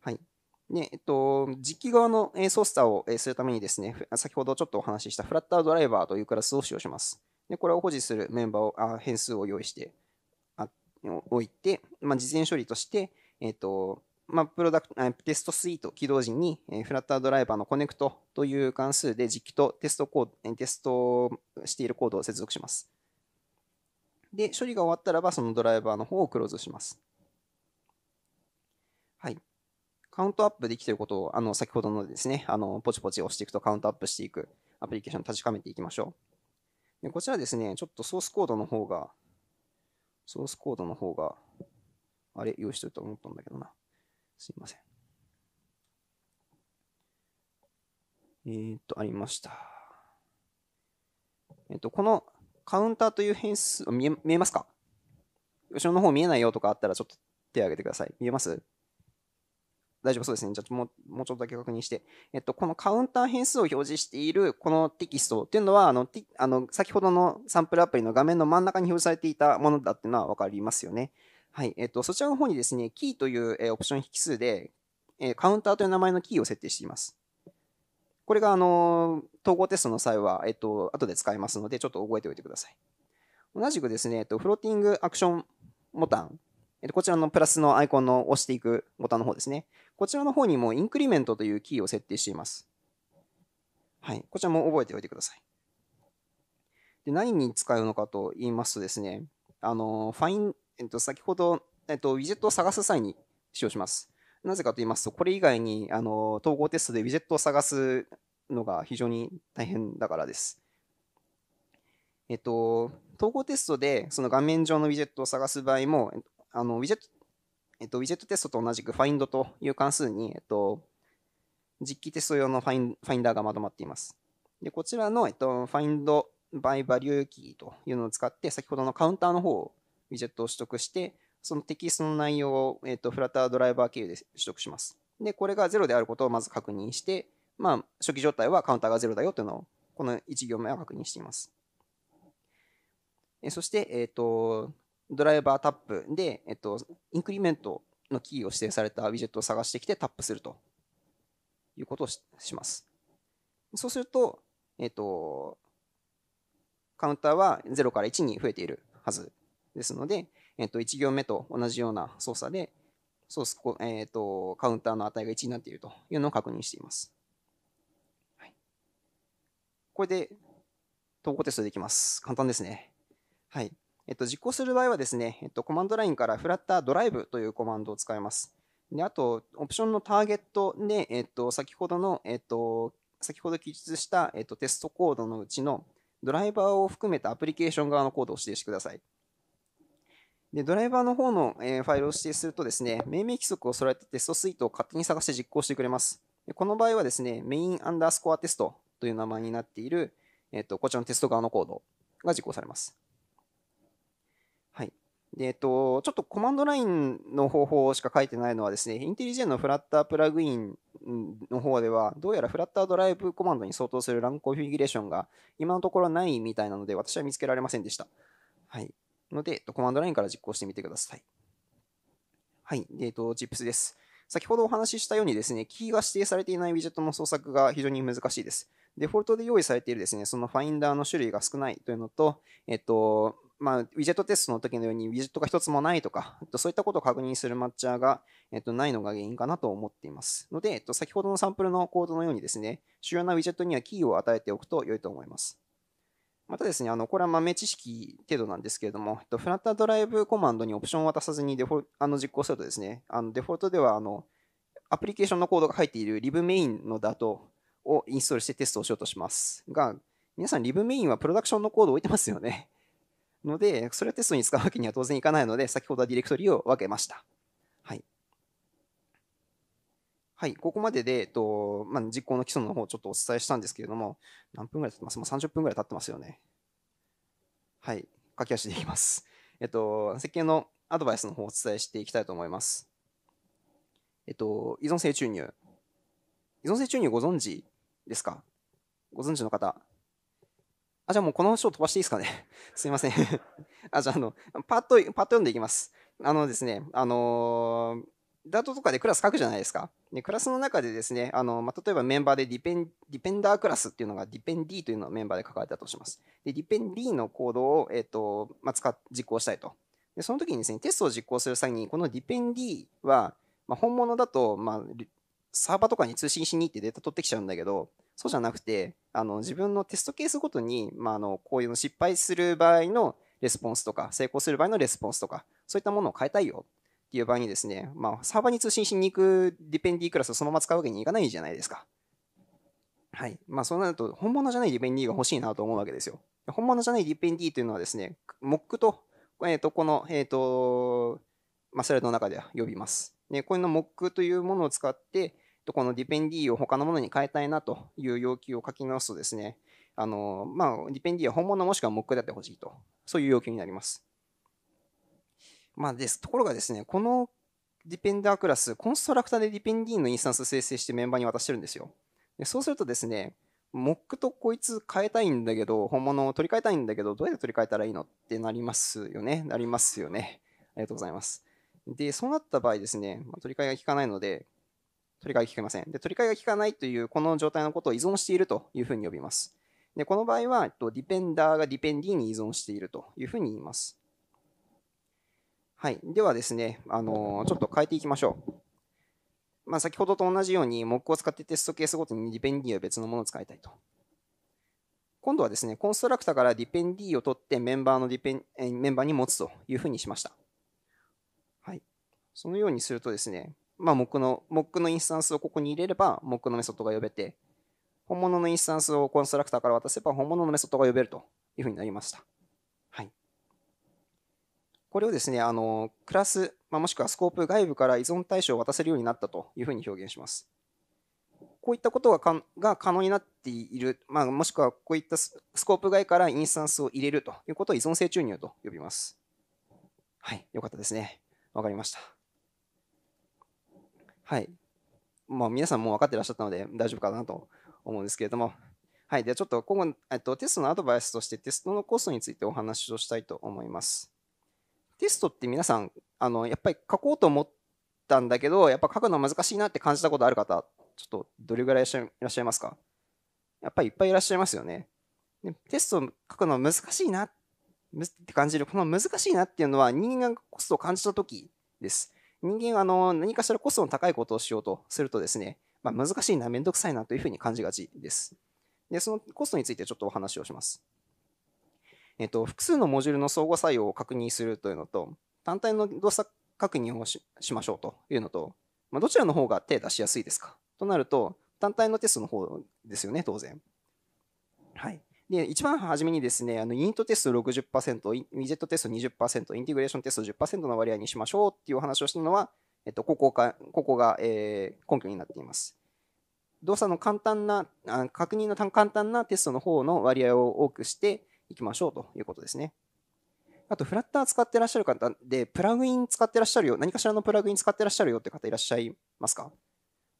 はい。で、えっと、実機側の操作をするためにですね、先ほどちょっとお話ししたフラッタードライバーというクラスを使用します。で、これを保持するメンバーを、あ変数を用意して、あおいて、まあ、事前処理として、えっと、まあ、プロダクト、テストスイート起動時に、フラッタードライバーのコネクトという関数で実機とテストコード、テストしているコードを接続します。で、処理が終わったらば、そのドライバーの方をクローズします。はい。カウントアップできていることを、あの、先ほどのですね、あの、ポチポチ押していくとカウントアップしていくアプリケーションを確かめていきましょう。でこちらですね、ちょっとソースコードの方が、ソースコードの方が、あれ、用意してると思ったんだけどな。すいません。えー、っと、ありました。えー、っと、このカウンターという変数、見え見えますか後ろの方見えないよとかあったらちょっと手を挙げてください。見えます大丈夫そうですね。じゃあもう、もうちょっとだけ確認して。えっと、このカウンター変数を表示しているこのテキストっていうのは、あの、あの先ほどのサンプルアプリの画面の真ん中に表示されていたものだっていうのは分かりますよね。はい。えっと、そちらの方にですね、キーという、えオプション引数で、えカウンターという名前のキーを設定しています。これが、あの統合テストの際は、えっと、後で使いますので、ちょっと覚えておいてください。同じくですね、えっと、フローティングアクションボタン、えっと、こちらのプラスのアイコンの押していくボタンの方ですね。こちらの方にもインクリメントというキーを設定しています。はい。こちらも覚えておいてください。で何に使うのかと言いますとですね、あの、ファインえっと、先ほど、えっと、ウィジェットを探す際に使用します。なぜかと言いますと、これ以外にあの統合テストでウィジェットを探すのが非常に大変だからです。えっと、統合テストでその画面上のウィジェットを探す場合も、あのウィジェットえっと、ウィジェットテストと同じくファインドという関数に、えっと、実機テスト用のファインファインダーがまとまっています。でこちらの、えっと、ファインドバイバリューキーというのを使って、先ほどのカウンターの方をウィジェットを取得して、そのテキストの内容を、えー、とフラタードライバー経由で取得します。で、これが0であることをまず確認して、まあ、初期状態はカウンターが0だよというのを、この1行目は確認しています。えそして、えっ、ー、と、ドライバータップで、えっ、ー、と、インクリメントのキーを指定されたウィジェットを探してきてタップするということをします。そうすると、えっ、ー、と、カウンターは0から1に増えているはずですので、えっと、1行目と同じような操作で、ソースえー、と、カウンターの値が1になっているというのを確認しています。はい、これで統合テストできます。簡単ですね。はい。えっと、実行する場合はですね、えっと、コマンドラインからフラッタードライブというコマンドを使います。で、あと、オプションのターゲットで、えっと、先ほどの、えっと、先ほど記述した、えっと、テストコードのうちのドライバーを含めたアプリケーション側のコードを指定してください。で、ドライバーの方の、えファイルを指定するとですね、命名規則を揃えてテストスイートを勝手に探して実行してくれます。でこの場合はですね、メインアンダースコアテストという名前になっている、えっ、と、こちらのテスト側のコードが実行されます。はい。で、えっ、と、ちょっとコマンドラインの方法しか書いてないのはですね、インテリジェンのフラッタープラグインの方では、どうやらフラッタードライブコマンドに相当するランコンフィギュレーションが今のところないみたいなので、私は見つけられませんでした。はい。ので、コマンドラインから実行してみてください。はい。で、えっと、ジップスです。先ほどお話ししたようにですね、キーが指定されていないウィジェットの創作が非常に難しいです。デフォルトで用意されているですね、そのファインダーの種類が少ないというのと、えっと、まあ、ウィジェットテストの時のようにウィジェットが一つもないとか、そういったことを確認するマッチャーが、えっと、ないのが原因かなと思っています。ので、えっと、先ほどのサンプルのコードのようにですね、主要なウィジェットにはキーを与えておくと良いと思います。またですね、あの、これは豆知識程度なんですけれども、えっと、フラッタードライブコマンドにオプションを渡さずにデフォあの実行するとですね、あのデフォルトではあのアプリケーションのコードが入っている LibMain の DAT をインストールしてテストをしようとしますが、皆さん LibMain はプロダクションのコードを置いてますよね。ので、それをテストに使うわけには当然いかないので、先ほどはディレクトリを分けました。はい、ここまでで、えっとまあ、実行の基礎の方をちょっとお伝えしたんですけれども、何分ぐらい経ってますもう30分ぐらい経ってますよね。はい、駆け足でいきます。えっと、設計のアドバイスの方をお伝えしていきたいと思います。えっと、依存性注入。依存性注入ご存知ですかご存知の方。あ、じゃあもうこの章飛ばしていいですかね。すいませんあ、じゃあ、あの、パッと、パッと読んでいきます。あのですね、あのーダートとかでクラス書くじゃないですか。で、クラスの中でですね、あの、まあ、例えばメンバーでディペン、ディペンダークラスっていうのが、ディペン D というのをメンバーで書かれたとします。で、ディペン D のコードを、えっ、ー、と、まあ、使っ、実行したいと。で、その時にですね、テストを実行する際に、このディペン D は、まあ、本物だと、まあ、サーバーとかに通信しに行ってデータ取ってきちゃうんだけど、そうじゃなくて、あの、自分のテストケースごとに、まあ、あの、こういうの失敗する場合のレスポンスとか、成功する場合のレスポンスとか、そういったものを変えたいよっていう場合にですね、まあ、サーバーに通信しに行くディペンディクラスをそのまま使うわけにいかないじゃないですか。はい。まあ、そうなると、本物じゃないディペンディが欲しいなと思うわけですよ。本物じゃないディペンディというのはですね、モッと、えっ、ー、と、この、えっ、ー、と、まあ、スライドの中では呼びます。ね、これのモックというものを使って、このディペンディを他のものに変えたいなという要求を書き直すとですね、あの、まあ、ディペンディは本物もしくはモックであってほしいと、そういう要求になります。まあ、です。ところがですね、このディペンダークラス、コンストラクターでディペンディーンのインスタンス生成してメンバーに渡してるんですよ。でそうするとですね、Mock とこいつ変えたいんだけど、本物を取り替えたいんだけど、どうやって取り替えたらいいのってなりますよね。なりますよね。ありがとうございます。で、そうなった場合ですね、取り替えが効かないので、取り替えが効きません。で、取り替えが効かないというこの状態のことを依存しているというふうに呼びます。で、この場合は、ディペンダーがディペンディーに依存しているというふうに言います。はい。ではですね、あのー、ちょっと変えていきましょう。まあ、先ほどと同じように、モックを使ってテストケースごとにディペンディを別のものを使いたいと。今度はですね、コンストラクターからディペンディを取ってメンバーのディペン、メンバーに持つというふうにしました。はい。そのようにするとですね、まあ、モックの、モックのインスタンスをここに入れれば、モックのメソッドが呼べて、本物のインスタンスをコンストラクターから渡せば、本物のメソッドが呼べるというふうになりました。これをですね、あの、クラス、まあ、もしくはスコープ外部から依存対象を渡せるようになったというふうに表現します。こういったことがかが可能になっている、まあ、もしくはこういったスコープ外からインスタンスを入れるということを依存性注入と呼びます。はい、よかったですね。わかりました。はい。まあ、皆さんもう分かってらっしゃったので大丈夫かなと思うんですけれども。はい。ではちょっと今後、えっと、テストのアドバイスとしてテストのコストについてお話をしたいと思います。テストって皆さん、あの、やっぱり書こうと思ったんだけど、やっぱ書くの難しいなって感じたことある方、ちょっとどれぐらいいらっしゃいますかやっぱりいっぱいいらっしゃいますよね。でテスト書くの難しいなって感じる、この難しいなっていうのは人間がコストを感じた時です。人間あの何かしらコストの高いことをしようとするとですね、まあ、難しいな、めんどくさいなというふうに感じがちです。で、そのコストについてちょっとお話をします。えっと、複数のモジュールの相互作用を確認するというのと、単体の動作確認をしましょうというのと、まあ、どちらの方が手出しやすいですかとなると、単体のテストの方ですよね、当然。はい。で、一番初めにですね、あのイニットテスト60%、ウィジェットテスト20%、インテグレーションテスト10%の割合にしましょうっていうお話をしたのは、えっと、ここかここが、えー、根拠になっています。動作の簡単な、あ確認の簡単なテストの方の割合を多くして、いきましょうということですね。あと、フラッター使ってらっしゃる方で、プラグイン使ってらっしゃるよ、何かしらのプラグイン使ってらっしゃるよって方いらっしゃいますか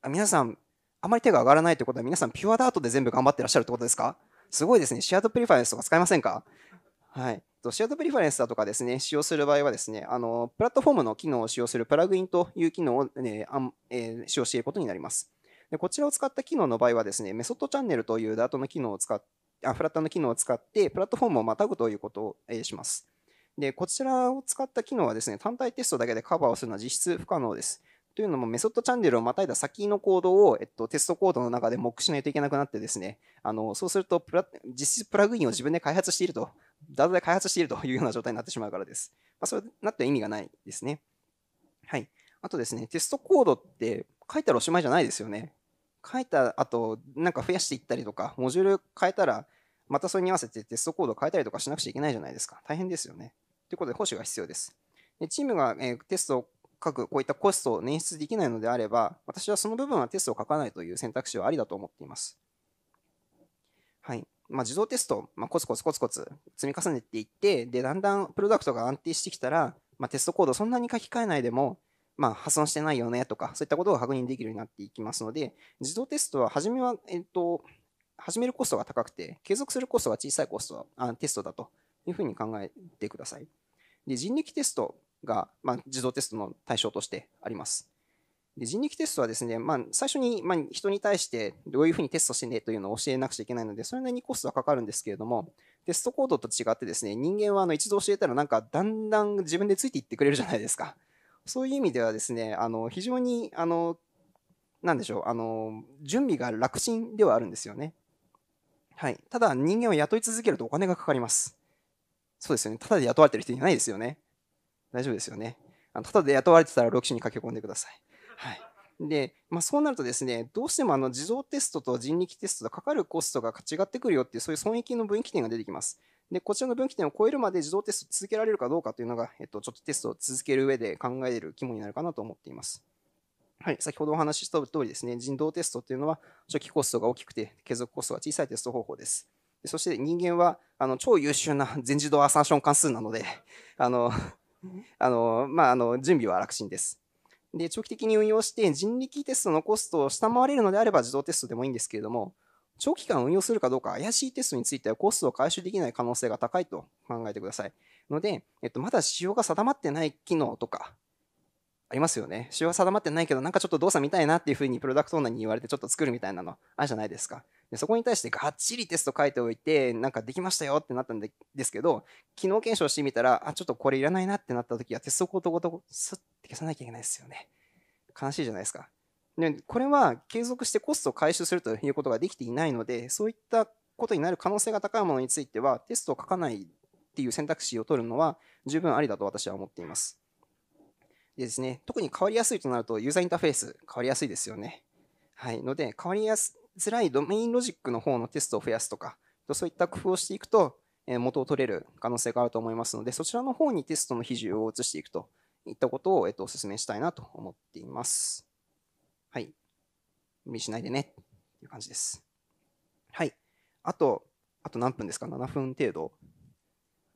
あ皆さん、あまり手が上がらないってことは、皆さん、ピュアダートで全部頑張ってらっしゃるってことですかすごいですね。シェアドプリファレンスとか使いませんかはい。シェアドプリファレンスだとかですね、使用する場合はですね、あの、プラットフォームの機能を使用するプラグインという機能を、ねあんえー、使用していることになります。でこちらを使った機能の場合はですね、メソッドチャンネルというダートの機能を使っあフラッターの機能を使ってプラットフォームをまたぐということをします。で、こちらを使った機能はですね、単体テストだけでカバーをするのは実質不可能です。というのもメソッドチャンネルをまたいだ先のコードを、えっと、テストコードの中で目視しないといけなくなってですね、あのそうするとプラ実質プラグインを自分で開発していると、ダんだで開発しているというような状態になってしまうからです。まあ、それなって意味がないですね。はい。あとですね、テストコードって書いたらおしまいじゃないですよね。書いた後なんか増やしていったりとかモジュール変えたらまたそれに合わせてテストコードを変えたりとかしなくちゃいけないじゃないですか大変ですよねということで保守が必要ですでチームが、えテストを書くこういったコストを捻出できないのであれば私はその部分はテストを書かないという選択肢はありだと思っていますはいまあ、自動テスト、まあ、コツコツコツコツ積み重ねていってでだんだんプロダクトが安定してきたら、まあ、テストコードそんなに書き換えないでもまあ、破損してないよねとか、そういったことが確認できるようになっていきますので、自動テストは初めは、えっと、始めるコストが高くて、継続するコストが小さいコストあテストだというふうに考えてください。で人力テストが、まあ、自動テストの対象としてあります。で人力テストはですね、まあ、最初に、まあ、人に対してどういうふうにテストしてねというのを教えなくちゃいけないので、それなりにコストはかかるんですけれども、テストコードと違ってですね、人間はあの一度教えたらなんかだんだん自分でついていってくれるじゃないですか。そういう意味ではですね、あの、非常に、あの、なんでしょう、あの、準備が楽ちんではあるんですよね。はい。ただ、人間を雇い続けるとお金がかかります。そうですよね。ただで雇われてる人いないですよね。大丈夫ですよね。あのただで雇われてたら、6種に駆け込んでください。はい。で、まあ、そうなるとですね、どうしてもあの自動テストと人力テストとかかるコストが違ってくるよっていう、そういう損益の分岐点が出てきます。で、こちらの分岐点を超えるまで自動テスト続けられるかどうかというのが、えっと、ちょっとテストを続ける上で考える肝になるかなと思っています。はい、先ほどお話しした通りですね、人道テストというのは初期コストが大きくて継続コストが小さいテスト方法です。そして人間はあの超優秀な 全自動アサーション関数なので、あの、あの、まあ、あの、準備は楽ちんです。で、長期的に運用して人力テストのコストを下回れるのであれば自動テストでもいいんですけれども、長期間運用するかどうか怪しいテストについてはコストを回収できない可能性が高いと考えてください。ので、えっと、まだ仕様が定まってない機能とか、ありますよね。仕様が定まってないけど、なんかちょっと動作見たいなっていうふうにプロダクトオーナーに言われてちょっと作るみたいなのあるじゃないですか。でそこに対してがっちりテスト書いておいて、なんかできましたよってなったんでですけど、機能検証してみたら、あ、ちょっとこれいらないなってなった時はテストコードごとスッて消さなきゃいけないですよね。悲しいじゃないですか。でこれは継続してコストを回収するということができていないのでそういったことになる可能性が高いものについてはテストを書かないっていう選択肢を取るのは十分ありだと私は思っています。でですね、特に変わりやすいとなるとユーザーインターフェース変わりやすいですよね。はい、ので変わりやすづらいドメインロジックの方のテストを増やすとかそういった工夫をしていくと元を取れる可能性があると思いますのでそちらの方にテストの比重を移していくといったことを、えっと、お勧めしたいなと思っています。はい、無理しないでねっていう感じです。はい。あと、あと何分ですか ?7 分程度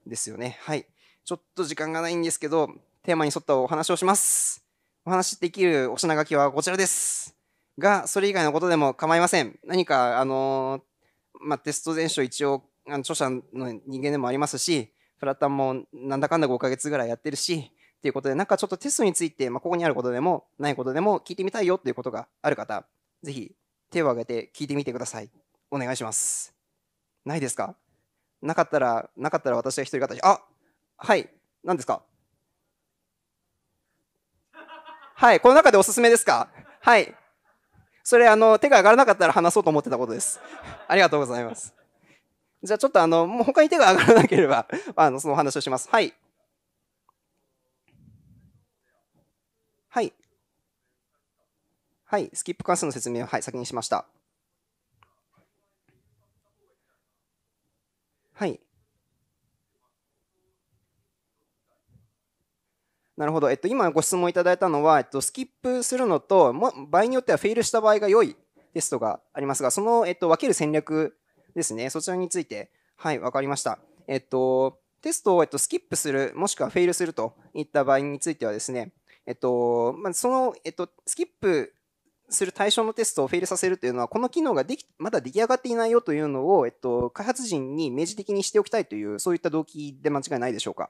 ですよね。はい。ちょっと時間がないんですけど、テーマに沿ったお話をします。お話できるお品書きはこちらです。が、それ以外のことでも構いません。何か、あのー、まあ、テスト全書一応、あの著者の人間でもありますし、プラタンもなんだかんだ5ヶ月ぐらいやってるし、っていうことで、なんかちょっとテストについて、まあ、ここにあることでも、ないことでも聞いてみたいよっていうことがある方、ぜひ手を挙げて聞いてみてください。お願いします。ないですかなかったら、なかったら私が一人方あはい、何ですかはい、この中でおすすめですかはい。それ、あの、手が上がらなかったら話そうと思ってたことです。ありがとうございます。じゃあちょっとあの、もう他に手が上がらなければ、あの、そのお話をします。はい。はい。はい、スキップ関数の説明を、はい、先にしました。はい。なるほど、えっと、今ご質問いただいたのは、えっと、スキップするのと、も場合によってはフェイルした場合が良いテストがありますが、その、えっと、分ける戦略ですね、そちらについて、はい、分かりました。えっと、テストを、えっと、スキップする、もしくはフェイルするといった場合についてはですね、えっと、まあ、その、えっと、スキップする対象のテストをフェイルさせるというのは、この機能ができまだ出来上がっていないよというのを、えっと、開発陣に明示的にしておきたいという、そういった動機で間違いないでしょうか。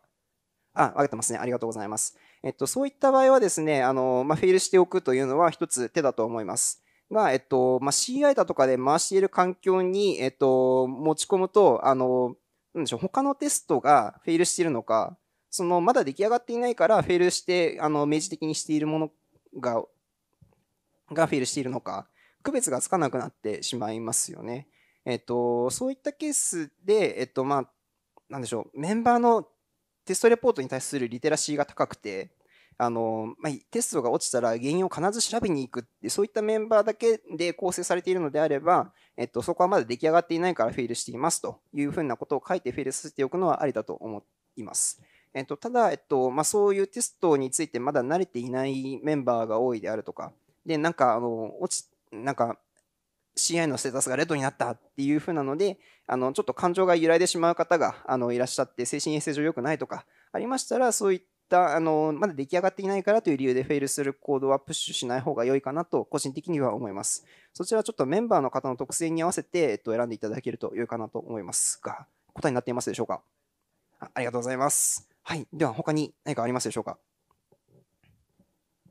あ、分かってますね。ありがとうございます。えっと、そういった場合はですね、あの、まあ、フェイルしておくというのは一つ手だと思います。が、えっと、まあ、CI だとかで回している環境に、えっと、持ち込むと、あの、なんでしょう、他のテストがフェイルしているのか、そのまだ出来上がっていないからフェルしてあの明示的にしているものががフェルしているのか区別がつかなくなってしまいますよね。えっと、そういったケースで、えっと、まあ、なんでしょう、メンバーのテストレポートに対するリテラシーが高くて、あのまあ、テストが落ちたら原因を必ず調べに行くってそういったメンバーだけで構成されているのであれば、えっと、そこはまだ出来上がっていないからフェイルしていますというふうなことを書いてフェイルさせておくのはありだと思います。えっと、ただ、えっとまあ、そういうテストについてまだ慣れていないメンバーが多いであるとか、で、なんか、あの、落ち、なんか、CI のステータスがレッドになったっていう風なので、あの、ちょっと感情が揺らいでしまう方が、あの、いらっしゃって、精神衛生上良くないとか、ありましたら、そういった、あの、まだ出来上がっていないからという理由でフェイルするコードはプッシュしない方が良いかなと、個人的には思います。そちらちょっとメンバーの方の特性に合わせて、えっと、選んでいただけると良いかなと思いますが、答えになっていますでしょうかありがとうございます。はい。では、他に何かありますでしょうか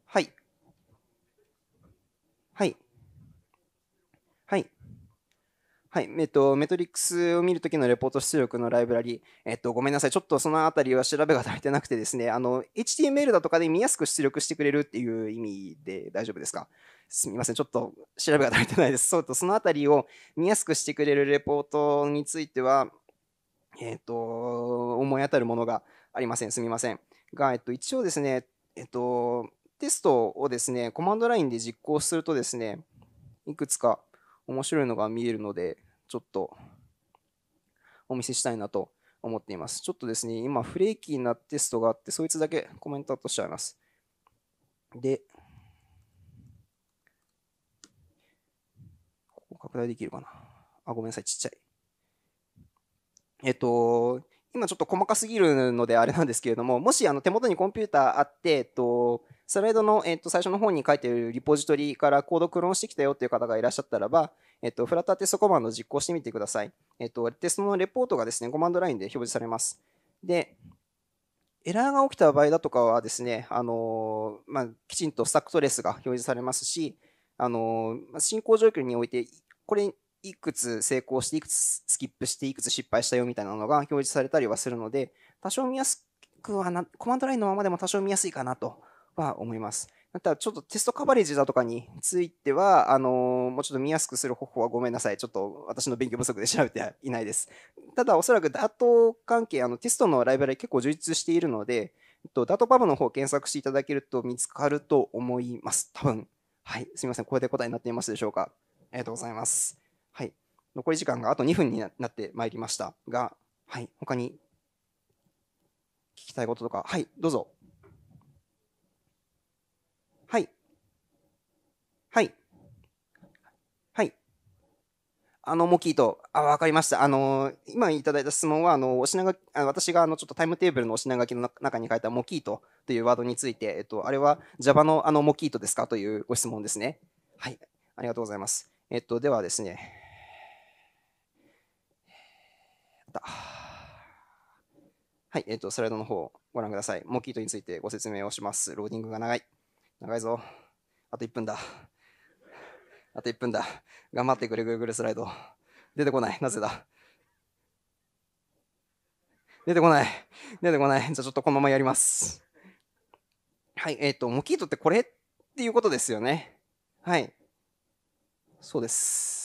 はい。はい。はい。はい。えっと、メトリックスを見るときのレポート出力のライブラリ、えっと、ごめんなさい。ちょっとそのあたりは調べが足りてなくてですね、あの、HTML だとかで見やすく出力してくれるっていう意味で大丈夫ですかすみません。ちょっと調べが足りてないです。そうと、そのあたりを見やすくしてくれるレポートについては、えっと、思い当たるものがありません。すみません。が、えっと、一応ですね、えっと、テストをですね、コマンドラインで実行するとですね、いくつか面白いのが見えるので、ちょっとお見せしたいなと思っています。ちょっとですね、今フレーキーなテストがあって、そいつだけコメントアップしちゃいます。で、ここ拡大できるかな。あ、ごめんなさい、ちっちゃい。えっと、今ちょっと細かすぎるのであれなんですけれども、もしあの手元にコンピューターあって、えっと、スライドの、えっと、最初の方に書いてるリポジトリからコードクローンしてきたよっていう方がいらっしゃったらば、えっと、フラッターテストコマンド実行してみてください。えっと、テストのレポートがですね、コマンドラインで表示されます。で、エラーが起きた場合だとかはですね、あのまあ、きちんとスタックトレスが表示されますし、あの進行状況において、これ、いくつ成功して、いくつスキップして、いくつ失敗したよみたいなのが表示されたりはするので、多少見やすくはな、コマンドラインのままでも多少見やすいかなとは思います。ったちょっとテストカバレージだとかについては、あのー、もうちょっと見やすくする方法はごめんなさい。ちょっと私の勉強不足で調べていないです。ただ、おそらくダート関係、あのテストのライブラリ結構充実しているので、ダートパブの方検索していただけると見つかると思います。多分。はい。すみません。これで答えになっていますでしょうか。ありがとうございます。残り時間があと2分になってまいりましたが、はい、他に聞きたいこととか、はい、どうぞ。はい。はい。はい。あの、モキーと、あ、わかりました。あの、今いただいた質問は、あの、お品書き、私が、あの、ちょっとタイムテーブルのお品書きの中に書いたモキートというワードについて、えっと、あれは Java のあのモキートですかというご質問ですね。はい。ありがとうございます。えっと、ではですね、た。はい、えっ、ー、と、スライドの方をご覧ください。モキートについてご説明をします。ローディングが長い。長いぞ。あと1分だ。あと1分だ。頑張ってくれ、グーグルスライド。出てこない。なぜだ出てこない。出てこない。じゃあちょっとこのままやります。はい、えっ、ー、と、モキートってこれっていうことですよね。はい。そうです。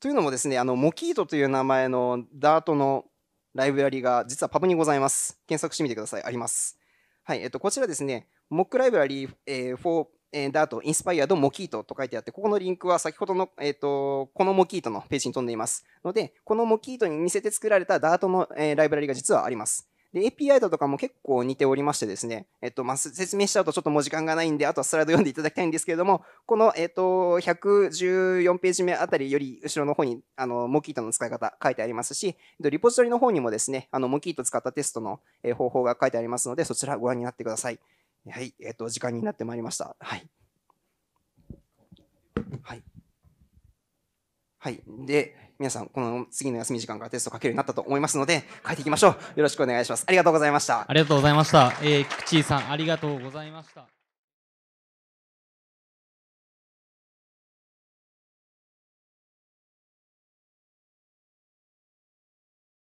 というのもですねあのモキートという名前のダートのライブラリが実はパブにございます検索してみてくださいありますはいえっとこちらですね Mock ライブラリ、えー、for えー、ダート、インスパイアド、モキートと書いてあって、ここのリンクは先ほどの、えっ、ー、と、このモキートのページに飛んでいます。ので、このモキートに似せて作られたダートの、えー、ライブラリが実はあります。で、API だとかも結構似ておりましてですね、えっと、まあ、説明しちゃうとちょっともう時間がないんで、あとはスライド読んでいただきたいんですけれども、この、えっと、114ページ目あたりより後ろの方に、あの、モキートの使い方書いてありますし、リポジトリの方にもですね、あの、モキート使ったテストの方法が書いてありますので、そちらご覧になってください。はい、えっと、時間になってまいりました。はい。はい。はい。で、皆さん、この次の休み時間からテスト書けるようになったと思いますので、書いていきましょう。よろしくお願いします。ありがとうございました。ありがとうございました。えー、菊池さん、ありがとうございました。